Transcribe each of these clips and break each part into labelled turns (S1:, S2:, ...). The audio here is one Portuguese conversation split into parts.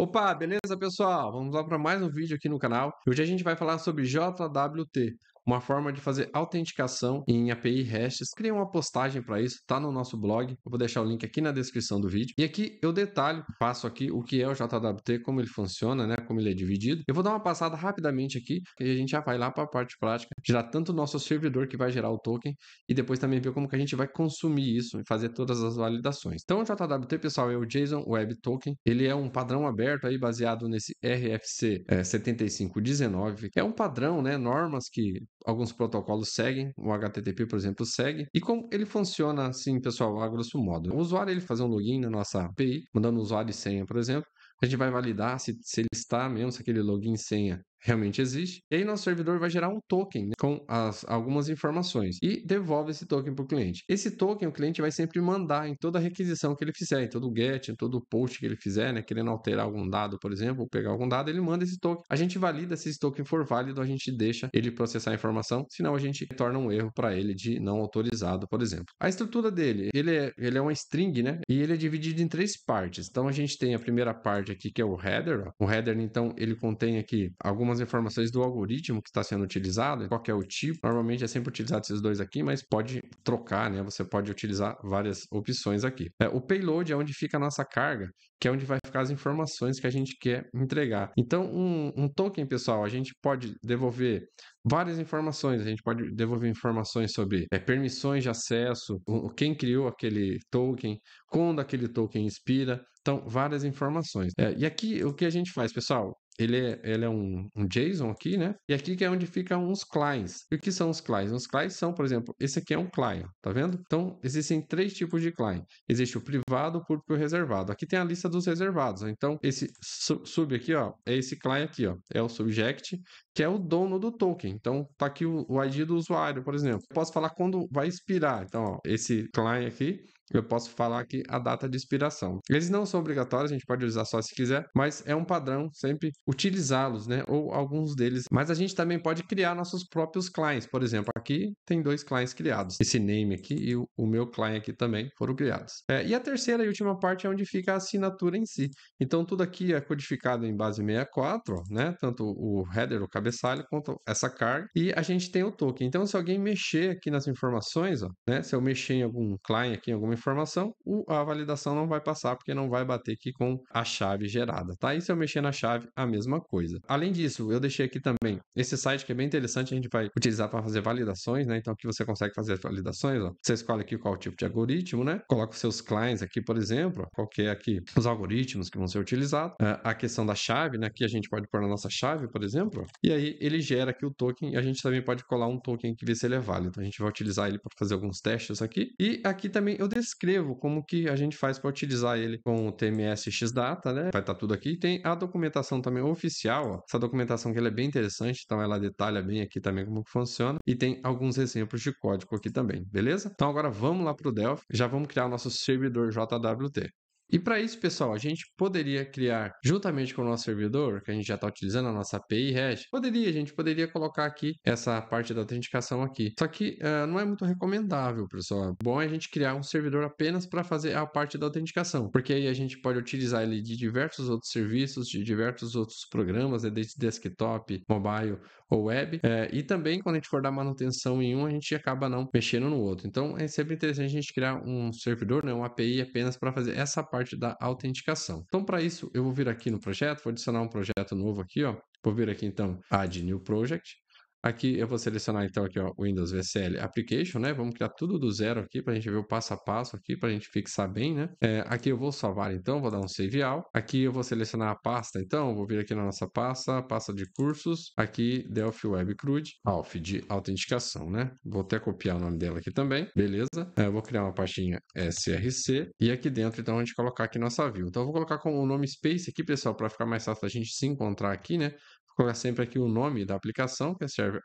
S1: Opa, beleza pessoal? Vamos lá para mais um vídeo aqui no canal. Hoje a gente vai falar sobre JWT, uma forma de fazer autenticação em API RESTs. Criei uma postagem para isso, tá no nosso blog. Eu vou deixar o link aqui na descrição do vídeo. E aqui eu detalho, passo aqui o que é o JWT, como ele funciona, né? Como ele é dividido. Eu vou dar uma passada rapidamente aqui e a gente já vai lá para a parte prática, gerar tanto o nosso servidor que vai gerar o token e depois também ver como que a gente vai consumir isso e fazer todas as validações. Então o JWT, pessoal, é o JSON Web Token. Ele é um padrão aberto aí baseado nesse RFC é, 7519. É um padrão, né? Normas que alguns protocolos seguem, o HTTP, por exemplo, segue. E como ele funciona assim, pessoal, a grosso modo. O usuário ele faz um login na nossa API, mandando usuário e senha, por exemplo. A gente vai validar se, se ele está mesmo, se aquele login e senha realmente existe. E aí nosso servidor vai gerar um token né, com as, algumas informações e devolve esse token para o cliente. Esse token o cliente vai sempre mandar em toda requisição que ele fizer, em todo get, em todo post que ele fizer, né, querendo alterar algum dado, por exemplo, ou pegar algum dado, ele manda esse token. A gente valida se esse token for válido, a gente deixa ele processar a informação, senão a gente torna um erro para ele de não autorizado, por exemplo. A estrutura dele, ele é, ele é uma string, né? E ele é dividido em três partes. Então a gente tem a primeira parte aqui que é o header. O header então ele contém aqui algumas algumas informações do algoritmo que está sendo utilizado, qual é o tipo. Normalmente é sempre utilizado esses dois aqui, mas pode trocar, né? Você pode utilizar várias opções aqui. É, o payload é onde fica a nossa carga, que é onde vai ficar as informações que a gente quer entregar. Então, um, um token, pessoal, a gente pode devolver várias informações. A gente pode devolver informações sobre é, permissões de acesso, quem criou aquele token, quando aquele token expira. Então, várias informações. É, e aqui o que a gente faz, pessoal? ele é, ele é um, um, JSON aqui, né? E aqui que é onde ficam os clients. E o que são os clients? Os clients são, por exemplo, esse aqui é um client, tá vendo? Então, existem três tipos de client. Existe o privado, o público e o reservado. Aqui tem a lista dos reservados. Né? Então, esse sub aqui, ó, é esse client aqui, ó, é o subject, que é o dono do token. Então, tá aqui o, o ID do usuário, por exemplo. posso falar quando vai expirar. Então, ó, esse client aqui, eu posso falar aqui a data de expiração. Eles não são obrigatórios, a gente pode usar só se quiser, mas é um padrão sempre utilizá-los, né? Ou alguns deles. Mas a gente também pode criar nossos próprios clients. Por exemplo, aqui tem dois clients criados. Esse name aqui e o, meu client aqui também foram criados. É, e a terceira e última parte é onde fica a assinatura em si. Então tudo aqui é codificado em base 64, né? Tanto o header, o cabeçalho, quanto essa carga. E a gente tem o token. Então se alguém mexer aqui nas informações, ó, né? Se eu mexer em algum client aqui, em alguma informação, a validação não vai passar porque não vai bater aqui com a chave gerada, tá? E se eu mexer na chave, a mesma coisa. Além disso, eu deixei aqui também esse site que é bem interessante, a gente vai utilizar para fazer validações, né? Então aqui você consegue fazer as validações, ó. Você escolhe aqui qual tipo de algoritmo, né? Coloca os seus clients aqui, por exemplo, qualquer qual que é aqui os algoritmos que vão ser utilizados. É, a questão da chave, né? Aqui a gente pode pôr na nossa chave, por exemplo, e aí ele gera aqui o token e a gente também pode colar um token aqui ver se ele é válido. Então, a gente vai utilizar ele para fazer alguns testes aqui. E aqui também eu descrevo como que a gente faz para utilizar ele com o TMS Xdata, né? Vai estar tá tudo aqui. tem a documentação também oficial, ó. essa documentação que ela é bem interessante, então ela detalha bem aqui também como que funciona e tem alguns exemplos de código aqui também, beleza? Então agora vamos lá para o Delphi, já vamos criar o nosso servidor JWT. E para isso, pessoal, a gente poderia criar, juntamente com o nosso servidor, que a gente já está utilizando a nossa API REST, poderia, a gente poderia colocar aqui essa parte da autenticação aqui. Só que uh, não é muito recomendável, pessoal. É bom é a gente criar um servidor apenas para fazer a parte da autenticação, porque aí a gente pode utilizar ele de diversos outros serviços, de diversos outros programas, né, desde desktop, mobile ou web. Uh, e também, quando a gente for dar manutenção em um, a gente acaba não mexendo no outro. Então, é sempre interessante a gente criar um servidor, né, uma API apenas para fazer essa parte parte da autenticação. Então, para isso, eu vou vir aqui no projeto, vou adicionar um projeto novo aqui, ó. Vou vir aqui então Add New Project. Aqui eu vou selecionar então aqui o Windows VCL Application, né? Vamos criar tudo do zero aqui para a gente ver o passo a passo aqui, para a gente fixar bem, né? É, aqui eu vou salvar então, vou dar um save all. Aqui eu vou selecionar a pasta então, vou vir aqui na nossa pasta, pasta de cursos, aqui Delphi Web CRUD, ALF de autenticação, né? Vou até copiar o nome dela aqui também, beleza? É, vou criar uma pastinha SRC e aqui dentro então a gente colocar aqui nossa view. Então eu vou colocar com o nome Space aqui, pessoal, para ficar mais fácil a gente se encontrar aqui, né? colocar sempre aqui o nome da aplicação, que é serveralf.main,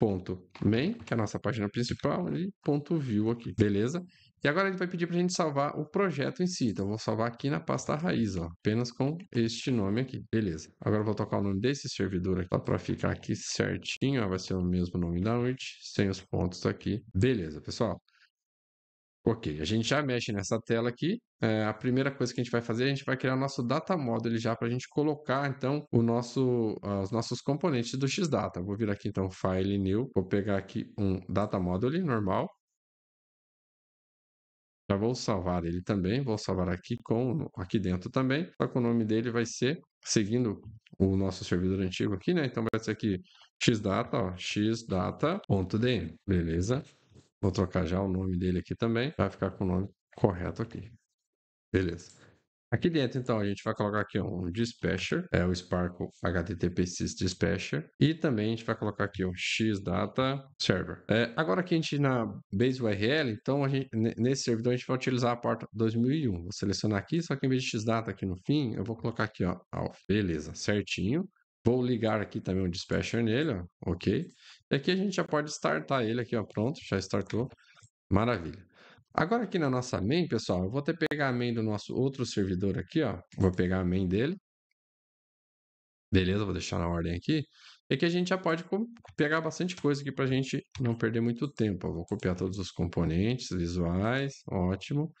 S1: ponto que é a nossa página principal, e ponto view aqui, beleza? E agora ele vai pedir para a gente salvar o projeto em si. Então, eu vou salvar aqui na pasta raiz, ó, apenas com este nome aqui. Beleza. Agora eu vou tocar o nome desse servidor aqui, só para ficar aqui certinho. Ó, vai ser o mesmo nome da noite, sem os pontos aqui. Beleza, pessoal. Ok, a gente já mexe nessa tela aqui. É, a primeira coisa que a gente vai fazer, a gente vai criar o nosso data model já para a gente colocar então o nosso, os nossos componentes do Xdata. Vou vir aqui então File New, vou pegar aqui um data model normal. Já vou salvar ele também, vou salvar aqui com aqui dentro também. Só que o nome dele vai ser seguindo o nosso servidor antigo aqui, né? Então vai ser aqui xdata, ó, xdata.dm, beleza? Vou trocar já o nome dele aqui também, vai ficar com o nome correto aqui. Beleza. Aqui dentro, então, a gente vai colocar aqui um dispatcher, é o Sparkle HTTP Sys Dispatcher, e também a gente vai colocar aqui o xdata server. É, agora que a gente na base URL, então a gente, nesse servidor a gente vai utilizar a porta 2001. Vou selecionar aqui, só que em vez de xdata aqui no fim, eu vou colocar aqui, ó, Beleza, certinho. Vou ligar aqui também um dispatcher nele, ó, ok é aqui a gente já pode startar ele aqui, ó, pronto, já startou. Maravilha. Agora aqui na nossa main, pessoal, eu vou até pegar a main do nosso outro servidor aqui, ó. Vou pegar a main dele. Beleza, vou deixar na ordem aqui. é que a gente já pode pegar bastante coisa aqui para a gente não perder muito tempo. Eu vou copiar todos os componentes visuais, ótimo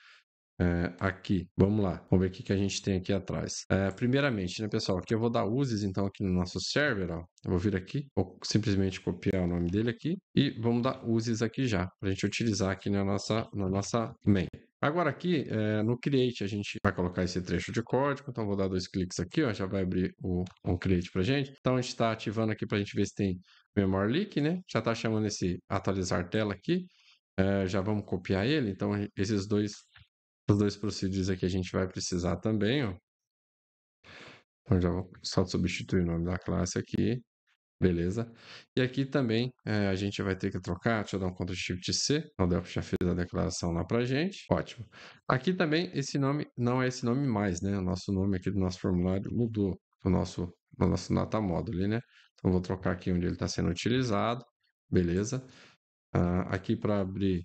S1: é, aqui. Vamos lá, vamos ver o que, que a gente tem aqui atrás. É, primeiramente, né, pessoal, aqui eu vou dar uses, então, aqui no nosso server, ó. Eu vou vir aqui, vou simplesmente copiar o nome dele aqui e vamos dar uses aqui já, para a gente utilizar aqui na nossa, na nossa main. Agora aqui é, no Create a gente vai colocar esse trecho de código, então vou dar dois cliques aqui, ó, já vai abrir o, o Create para gente. Então a gente está ativando aqui para a gente ver se tem Memory Leak, né? Já está chamando esse atualizar tela aqui. É, já vamos copiar ele, então esses dois os dois procedimentos aqui a gente vai precisar também, ó. Então já vou só substituir o nome da classe aqui. Beleza? E aqui também é, a gente vai ter que trocar, deixa eu dar um Ctrl Shift C, o Delphi já fez a declaração lá pra gente. Ótimo. Aqui também esse nome não é esse nome mais, né? O nosso nome aqui do nosso formulário mudou o nosso, o nosso data module, né? Então vou trocar aqui onde ele está sendo utilizado. Beleza? Uh, aqui para abrir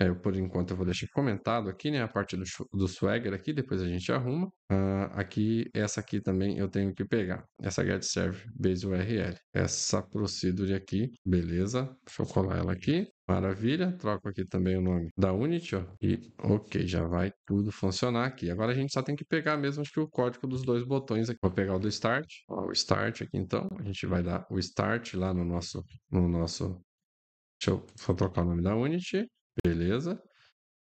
S1: é, por enquanto eu vou deixar comentado aqui, né? A parte do, do Swagger aqui, depois a gente arruma. Uh, aqui, essa aqui também eu tenho que pegar. Essa get serve base URL. Essa procedure aqui, beleza. Deixa eu colar ela aqui. Maravilha, troco aqui também o nome da Unity, ó, e ok, já vai tudo funcionar aqui. Agora a gente só tem que pegar mesmo acho que o código dos dois botões aqui. Vou pegar o do Start, ó, o Start aqui então, a gente vai dar o Start lá no nosso, no nosso, deixa eu só trocar o nome da Unity, Beleza?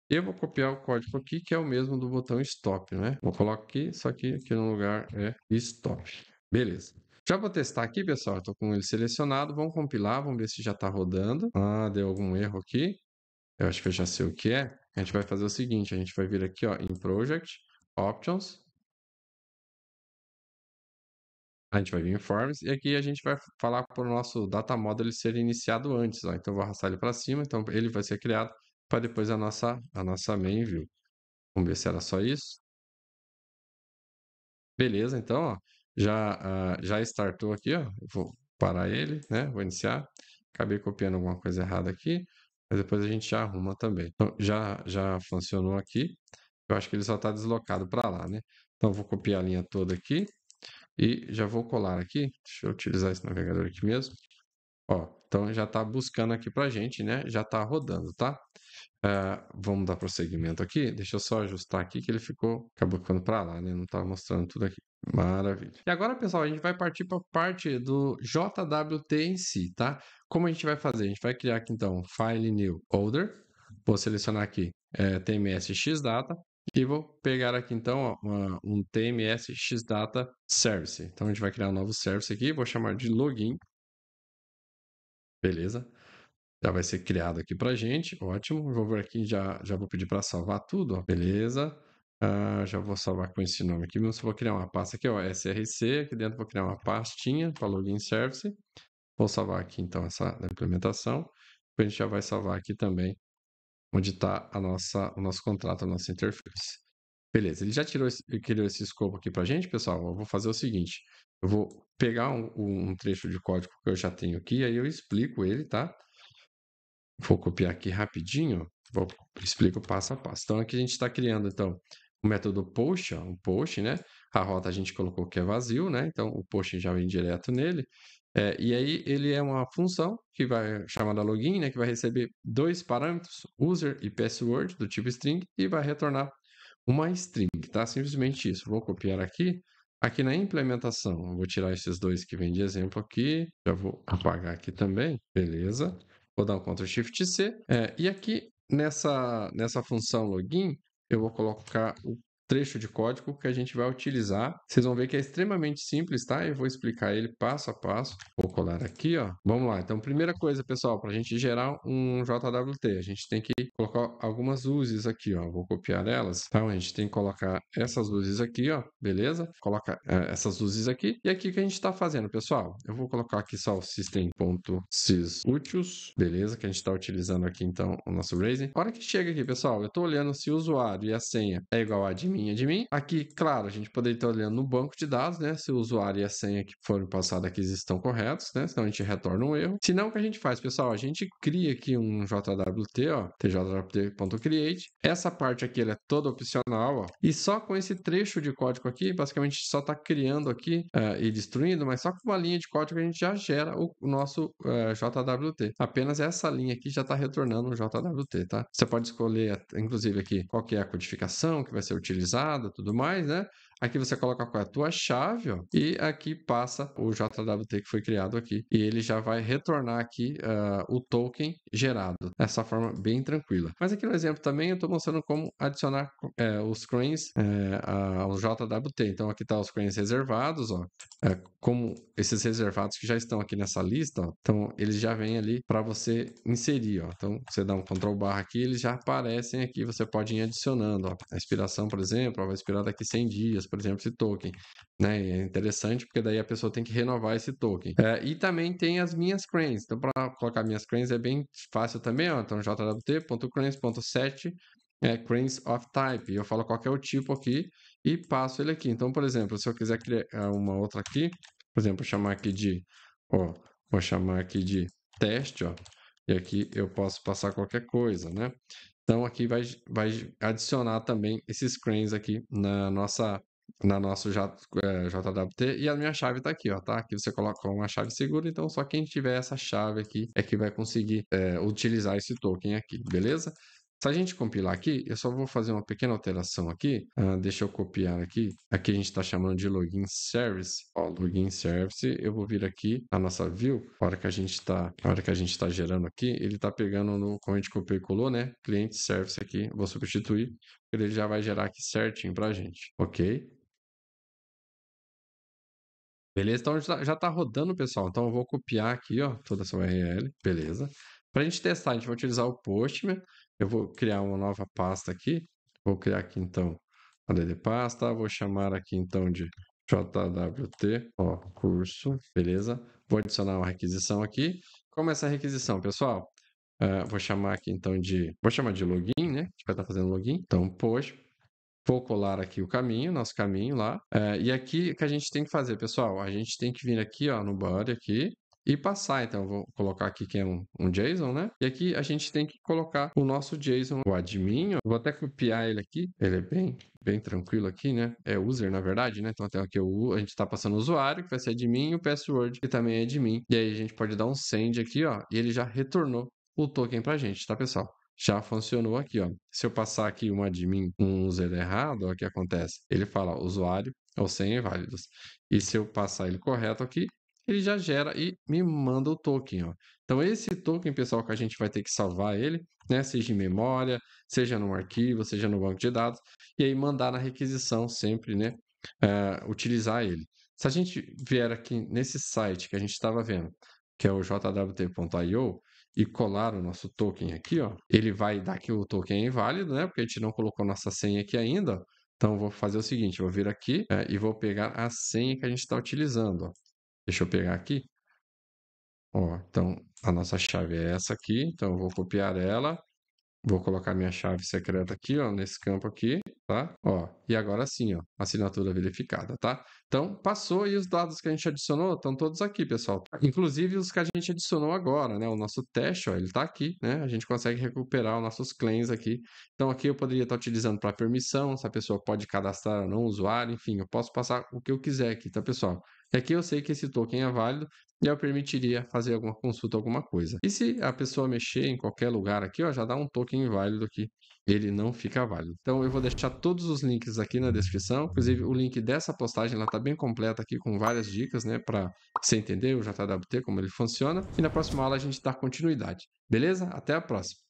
S1: eu vou copiar o código aqui, que é o mesmo do botão stop, né? Vou colocar aqui, só que aqui no lugar é stop. Beleza. Já vou testar aqui, pessoal. Estou com ele selecionado. Vamos compilar, vamos ver se já está rodando. Ah, deu algum erro aqui. Eu acho que eu já sei o que é. A gente vai fazer o seguinte, a gente vai vir aqui ó, em Project, Options. A gente vai vir em Forms e aqui a gente vai falar para o nosso Data Model ser iniciado antes. Ó. Então, eu vou arrastar ele para cima. Então, ele vai ser criado para depois a nossa, a nossa main view. Vamos ver se era só isso. Beleza, então, ó, já, uh, já startou aqui, ó, vou parar ele, né, vou iniciar. Acabei copiando alguma coisa errada aqui, mas depois a gente já arruma também. Então, já, já funcionou aqui, eu acho que ele só está deslocado para lá, né. Então, vou copiar a linha toda aqui e já vou colar aqui, deixa eu utilizar esse navegador aqui mesmo. Ó, então já está buscando aqui para a gente, né? Já está rodando, tá? Uh, vamos dar prosseguimento aqui. Deixa eu só ajustar aqui que ele ficou acabou ficando para lá, né? Não estava tá mostrando tudo aqui. Maravilha. E agora, pessoal, a gente vai partir para a parte do JWT em si, tá? Como a gente vai fazer? A gente vai criar aqui então File New Folder. Vou selecionar aqui é, eh, TMS Xdata e vou pegar aqui então ó, uma, um TMS Xdata Service. Então a gente vai criar um novo service aqui, vou chamar de login Beleza. Já vai ser criado aqui para gente. Ótimo. Vou ver aqui, já, já vou pedir para salvar tudo. Ó. Beleza. Ah, já vou salvar com esse nome aqui. Mas vou criar uma pasta aqui, ó, SRC. Aqui dentro vou criar uma pastinha para login service. Vou salvar aqui então essa implementação. Depois a gente já vai salvar aqui também onde está a nossa, o nosso contrato, a nossa interface. Beleza, ele já tirou esse, criou esse escopo aqui para a gente, pessoal. Eu vou fazer o seguinte: eu vou pegar um, um, trecho de código que eu já tenho aqui, aí eu explico ele, tá? Vou copiar aqui rapidinho, vou, explico passo a passo. Então, aqui a gente está criando, então, o método post, ó, um post, né? A rota a gente colocou que é vazio, né? Então, o post já vem direto nele. É, e aí ele é uma função que vai chamada login, né, que vai receber dois parâmetros, user e password do tipo string e vai retornar uma string, tá? Simplesmente isso. Vou copiar aqui. Aqui na implementação, eu vou tirar esses dois que vem de exemplo aqui. Já vou apagar aqui também. Beleza. Vou dar um Ctrl Shift C. É, e aqui nessa, nessa função login, eu vou colocar o trecho de código que a gente vai utilizar. Vocês vão ver que é extremamente simples, tá? Eu vou explicar ele passo a passo. Vou colar aqui, ó. Vamos lá. Então, primeira coisa, pessoal, para a gente gerar um JWT, a gente tem que colocar algumas luzes aqui, ó. Vou copiar elas. Então, a gente tem que colocar essas luzes aqui, ó. Beleza? Coloca é, essas luzes aqui. E aqui que a gente está fazendo, pessoal. Eu vou colocar aqui só o system.sysutils. Beleza? Que a gente está utilizando aqui, então, o nosso Razer. A hora que chega aqui, pessoal, eu estou olhando se o usuário e a senha é igual a admin minha de mim. Aqui, claro, a gente poderia estar olhando no banco de dados, né? Se o usuário e a senha que foram passadas aqui estão corretos, né? Senão a gente retorna um erro. Se não, o que a gente faz, pessoal? A gente cria aqui um JWT, ó, tjwt.create. Essa parte aqui ela é toda opcional, ó. E só com esse trecho de código aqui, basicamente só está criando aqui uh, e destruindo, mas só com uma linha de código a gente já gera o, nosso uh, eh, JWT. Apenas essa linha aqui já está retornando um JWT, tá? Você pode escolher, inclusive aqui, qual que é a codificação que vai ser utilizada aprendizado, tudo mais, né? Aqui você coloca com é a tua chave, ó, e aqui passa o JWT que foi criado aqui, e ele já vai retornar aqui uh, o token gerado, dessa forma bem tranquila. Mas aqui no exemplo também eu estou mostrando como adicionar é, os coins é, ao JWT. Então aqui está os coins reservados, ó, é, como esses reservados que já estão aqui nessa lista, ó, então eles já vêm ali para você inserir. Ó. Então você dá um Ctrl barra aqui, eles já aparecem aqui, você pode ir adicionando. Ó. A expiração, por exemplo, ó, vai expirar daqui 100 dias, por exemplo, esse token. Né? E é interessante porque daí a pessoa tem que renovar esse token. É, é e também tem as minhas cranes. Então, para colocar minhas cranes é bem fácil também. Ó. Então, tá jwt.cranes.set é, cranes of type. Eu falo qual é o tipo aqui e passo ele aqui. Então, por exemplo, se eu quiser criar é, uma outra aqui, por exemplo, chamar aqui de, ó, vou chamar aqui de teste, ó, e aqui eu posso passar qualquer coisa, né? Então, aqui vai, vai adicionar também esses cranes aqui na nossa na nosso J, é, JWT e a minha chave tá aqui, ó, tá? Aqui você coloca uma chave segura, então só quem tiver essa chave aqui é que vai conseguir é, utilizar esse token aqui, beleza? Se a gente compilar aqui, eu só vou fazer uma pequena alteração aqui. Ah, deixa eu copiar aqui. Aqui a gente está chamando de login service. Ó, login service. Eu vou vir aqui a nossa view. A hora que a gente está, hora que a gente está gerando aqui, ele está pegando no como a gente copiou e colou, né? Cliente service aqui. Vou substituir. Ele já vai gerar aqui certinho para a gente. Ok? Beleza? Então já está rodando, pessoal. Então eu vou copiar aqui, ó, toda essa URL. Beleza? Para a gente testar, a gente vai utilizar o Postman. Eu vou criar uma nova pasta aqui. Vou criar aqui então a DD pasta. Vou chamar aqui então de JWT, ó, curso, beleza? Vou adicionar uma requisição aqui. Como é essa requisição, pessoal? Uh, vou chamar aqui então de. Vou chamar de login, né? A gente vai estar tá fazendo login. Então, post Vou colar aqui o caminho, nosso caminho lá. É, e aqui o que a gente tem que fazer, pessoal? A gente tem que vir aqui ó, no body aqui e passar. Então, vou colocar aqui que é um, um, JSON, né? E aqui a gente tem que colocar o nosso JSON, o admin. Ó. Vou até copiar ele aqui. Ele é bem, bem tranquilo aqui, né? É user, na verdade, né? Então, até aqui o, a gente está passando o usuário, que vai ser admin, e o password, que também é admin. E aí a gente pode dar um send aqui, ó. E ele já retornou o token para a gente, tá, pessoal? já funcionou aqui, ó. Se eu passar aqui um admin com um user errado, o que acontece? Ele fala usuário ou senha válidos. E se eu passar ele correto aqui, ele já gera e me manda o token, ó. Então esse token, pessoal, que a gente vai ter que salvar ele, né, seja em memória, seja num arquivo, seja no banco de dados, e aí mandar na requisição sempre, né, uh, utilizar ele. Se a gente vier aqui nesse site que a gente estava vendo, que é o jwt.io, e colar o nosso token aqui, ó, ele vai dar que o token é inválido, né? Porque a gente não colocou nossa senha aqui ainda. Então, vou fazer o seguinte, vou vir aqui é, e vou pegar a senha que a gente está utilizando. Ó. Deixa eu pegar aqui. Ó, então, a nossa chave é essa aqui. Então, eu vou copiar ela Vou colocar minha chave secreta aqui, ó, nesse campo aqui, tá? Ó, e agora sim, ó, assinatura verificada, tá? Então, passou e os dados que a gente adicionou estão todos aqui, pessoal. Inclusive os que a gente adicionou agora, né? O nosso teste, ó, ele tá aqui, né? A gente consegue recuperar os nossos claims aqui. Então, aqui eu poderia estar tá utilizando para permissão, se a pessoa pode cadastrar ou não o usuário, enfim, eu posso passar o que eu quiser aqui, tá, pessoal? É e aqui eu sei que esse token é válido, eu permitiria fazer alguma consulta, alguma coisa. E se a pessoa mexer em qualquer lugar aqui, ó, já dá um token inválido aqui. Ele não fica válido. Então eu vou deixar todos os links aqui na descrição. Inclusive o link dessa postagem ela tá bem completa aqui com várias dicas, né, para você entender o JWT como ele funciona. E na próxima aula a gente dá continuidade. Beleza? Até a próxima.